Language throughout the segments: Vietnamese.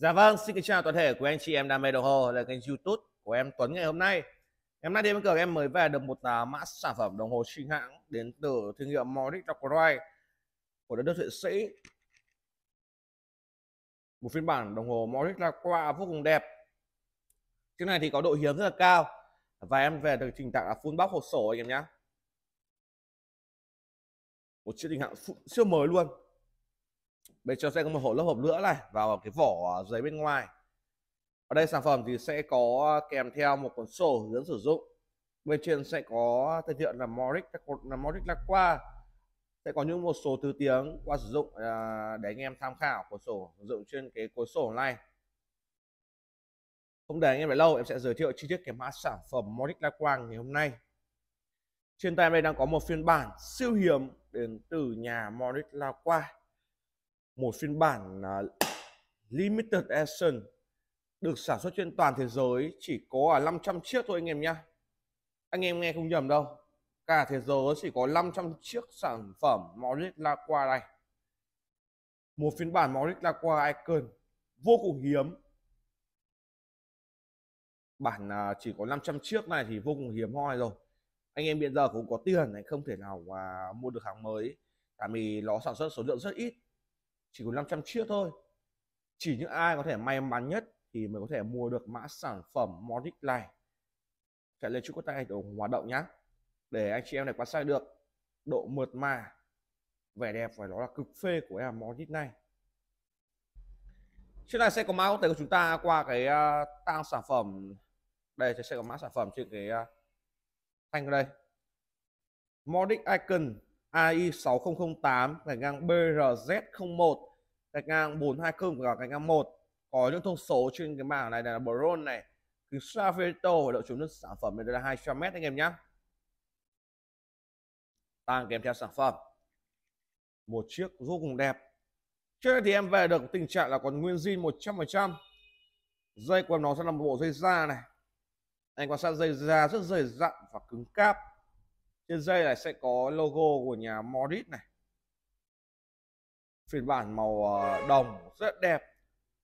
Dạ vâng, xin kính chào toàn thể của anh chị em đam mê đồng hồ là kênh YouTube của em Tuấn ngày hôm nay. Em nay đến với cờ em mới về được một uh, mã sản phẩm đồng hồ chính hãng đến từ thương hiệu Morris Rockwell của đất nước Thụy Sĩ. Một phiên bản đồng hồ Morris Rockwell vô cùng đẹp. Chiếc này thì có độ hiếm rất là cao và em về được trình tặng là full box hộp sổ anh em nhé. Một chiếc hình hạng siêu mới luôn, bên trong sẽ có một hộp lớp hộp nữa này vào cái vỏ giấy bên ngoài ở đây sản phẩm thì sẽ có kèm theo một cuốn sổ hướng dẫn sử dụng bên trên sẽ có tên hiệu là Moric là Moric là qua sẽ có những một số từ tiếng qua sử dụng à, để anh em tham khảo cuốn sổ sử dụng trên cái cuốn sổ này không để anh em phải lâu em sẽ giới thiệu chi tiết cái mã sản phẩm Moric La Quang ngày hôm nay trên tay em đây đang có một phiên bản siêu hiếm đến từ nhà Moric La Quang một phiên bản uh, limited edition được sản xuất trên toàn thế giới chỉ có à 500 chiếc thôi anh em nhá. Anh em nghe không nhầm đâu. Cả thế giới chỉ có 500 chiếc sản phẩm Moritz Laqua này. Một phiên bản Moritz Laqua Icon vô cùng hiếm. Bản uh, chỉ có 500 chiếc này thì vô cùng hiếm hoi rồi. Anh em bây giờ cũng có tiền anh không thể nào mà uh, mua được hàng mới. Tại vì nó sản xuất số lượng rất ít chỉ có 500 chiếc thôi chỉ những ai có thể may mắn nhất thì mới có thể mua được mã sản phẩm Modic này chạy lên chữ có tay ủng hoạt động nhá để anh chị em này quan sát được độ mượt mà vẻ đẹp phải đó là cực phê của em Modic này chiếc này sẽ có mã có thể của chúng ta qua cái uh, à, tăng sản phẩm đây sẽ có mã sản phẩm trên cái uh, thanh đây Modic Icon AI6008 gạch ngang BRZ01 gạch ngang 420 và gạch ngang 1 có những thông số trên cái bảng này là Bron này kính Saveto và độ chống nước sản phẩm này là 200m anh em nhé tăng kèm theo sản phẩm một chiếc vô cùng đẹp trước đây thì em về được tình trạng là còn nguyên zin 100% dây của nó sẽ là một bộ dây da này anh quan sát dây da rất dày dặn và cứng cáp trên dây này sẽ có logo của nhà Moritz này phiên bản màu ờ, đồng rất đẹp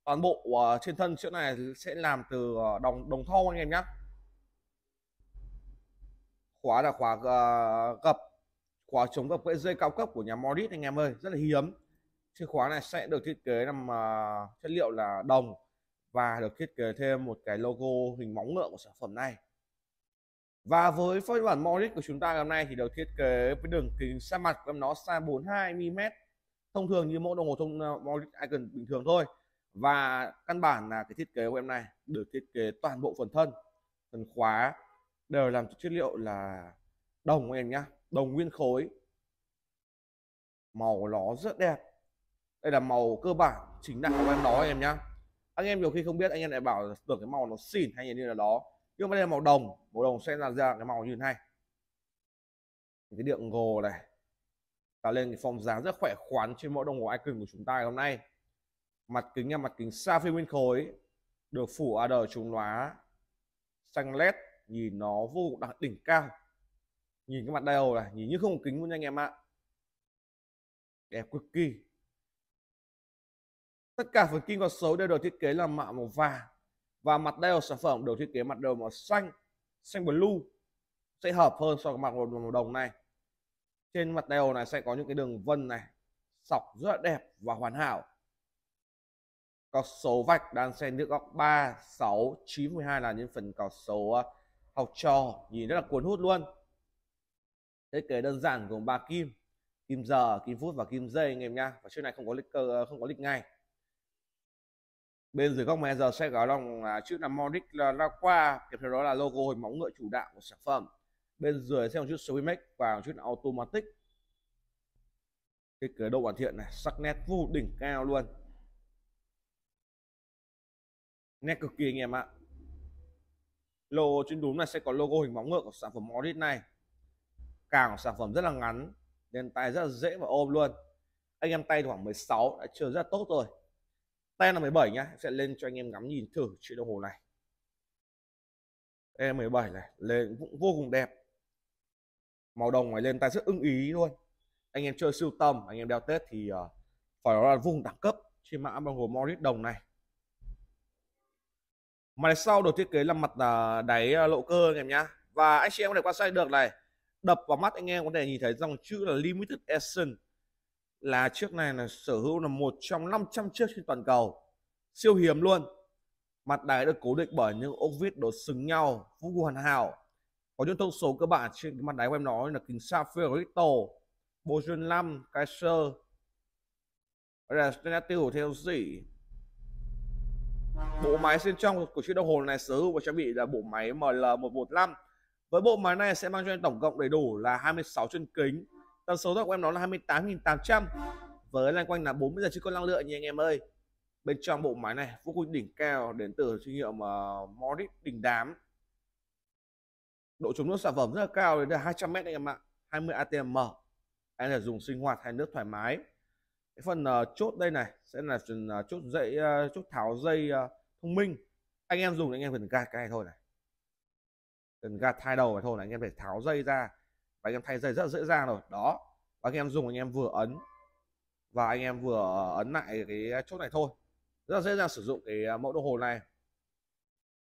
toàn bộ ờ, trên thân chiếc này sẽ làm từ ờ, đồng đồng thau anh em nhé khóa là khóa gập khóa chống gập dây cao cấp của nhà Moritz anh em ơi rất là hiếm chiếc khóa này sẽ được thiết kế làm chất liệu là đồng và được thiết kế thêm một cái logo hình móng ngựa của sản phẩm này và với phiên bản Morris của chúng ta ngày hôm nay thì được thiết kế với đường kính xa mặt của nó xa 42 mm thông thường như mẫu đồng hồ thông ờ, Morris Icon bình thường thôi và căn bản là cái thiết kế của em này được thiết kế toàn bộ phần thân phần khóa đều làm chất liệu là đồng em nhá đồng nguyên khối màu nó rất đẹp đây là màu cơ bản chính đạo của em đó em nhá anh em nhiều khi không biết anh em lại bảo tưởng cái màu nó xỉn hay như là đó nhưng mà đây là màu đồng màu đồng sẽ là ra cái màu như thế này cái điện gồ này tạo lên cái form dáng rất khỏe khoắn trên mỗi đồng hồ icon của chúng ta ngày hôm nay mặt kính nha mặt kính sapphire nguyên khối được phủ AD chống lóa xanh led nhìn nó vô cùng đặc đỉnh cao nhìn cái mặt dial này nhìn như không kính luôn nha anh em ạ đẹp cực kỳ tất cả phần kim còn xấu đều được thiết kế là mạ màu vàng và mặt đeo sản phẩm được thiết kế mặt đều màu xanh xanh blue sẽ hợp hơn so với mặt màu, màu đồng này trên mặt đeo này sẽ có những cái đường vân này sọc rất là đẹp và hoàn hảo có số vạch đang xen nước góc 3, 6, 9, 12 là những phần có số ờ, học trò nhìn rất là cuốn hút luôn thiết kế đơn giản gồm ba kim kim giờ kim phút và kim giây anh em nha và chiếc này không có lịch cơ ờ, không có lịch ngày bên dưới góc mẹ giờ sẽ có lòng là chữ là Monic là, là qua kèm theo đó là logo hình móng ngựa chủ đạo của sản phẩm bên dưới sẽ một chút Swimex và một chút automatic cái cửa độ hoàn thiện này sắc nét vô đỉnh cao luôn nét cực kỳ anh em ạ logo trên đúng là sẽ có logo hình móng ngựa của sản phẩm Monic này càng sản phẩm rất là ngắn nên tay rất là dễ và ôm luôn anh em tay khoảng 16 đã chưa rất là tốt rồi tay là 17 nhá sẽ lên cho anh em ngắm nhìn thử chiếc đồng hồ này em 17 này lên cũng vô cùng đẹp màu đồng này lên tay rất ưng ý luôn anh em chơi siêu tầm anh em đeo tết thì uh, phải nói là vô cùng đẳng cấp trên mã bao hồ Morris đồng này mặt sau được thiết kế là mặt uh, đáy ờ, lộ cơ anh em nhá và anh chị em có thể quan sát được này đập vào mắt anh em có thể nhìn thấy dòng chữ là limited edition là chiếc này là sở hữu là một trong 500 chiếc trên toàn cầu siêu hiếm luôn mặt đáy được cố định bởi những ốc vít đột xứng nhau vô cùng hoàn hảo có những thông số cơ bản trên mặt đáy của em nói là kính sapphire crystal bộ chuyên 5 kaiser là tiêu theo gì bộ máy bên trong của chiếc đồng hồ này sở hữu và trang bị là bộ máy ML115 với bộ máy này sẽ mang cho em tổng cộng đầy đủ là 26 chân kính Tần số dòng của em nó là 28.800 với lan quanh là 40 giờ chứ có năng lượng nha anh em ơi. Bên trong bộ máy này vô cùng đỉnh cao đến từ thương hiệu uh, ờ, Morris đỉnh đám. Độ chống nước sản phẩm rất là cao đến là 200 m anh em ạ, 20 ATM. Anh là dùng sinh hoạt hay nước thoải mái. Cái phần uh, chốt đây này sẽ là phần uh, chốt dây uh, chốt tháo dây uh, thông minh. Anh em dùng anh em cần gạt cái này thôi này. Cần gạt thai đầu này thôi này anh em phải tháo dây ra và anh em thay dây rất dễ dàng rồi đó và anh em dùng anh em vừa ấn và anh em vừa ờ, ấn lại cái chốt này thôi rất dễ dàng sử dụng cái à, mẫu đồng hồ này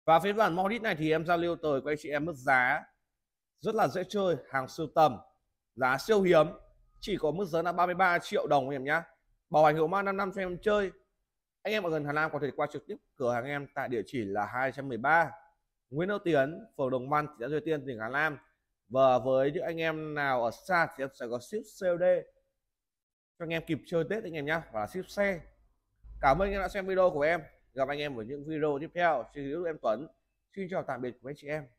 và phiên bản modit này thì em giao lưu tới của anh chị em mức giá rất là dễ chơi hàng siêu tầm giá siêu hiếm chỉ có mức giá là 33 triệu đồng em nhá bảo hành hiệu mã 5 năm cho em chơi anh em ở gần Hà Nam có thể qua trực tiếp cửa hàng em tại địa chỉ là 213 Nguyễn Hữu Tiến phường Đồng Văn thị xã Duy Tiên tỉnh Hà Nam và với những anh em nào ở xa thì em sẽ có ship COD cho anh em kịp chơi Tết anh em nhé và là ship xe cảm ơn anh em đã xem video của em gặp anh em ở những video tiếp theo xin giúp em Tuấn xin chào tạm biệt quý anh chị em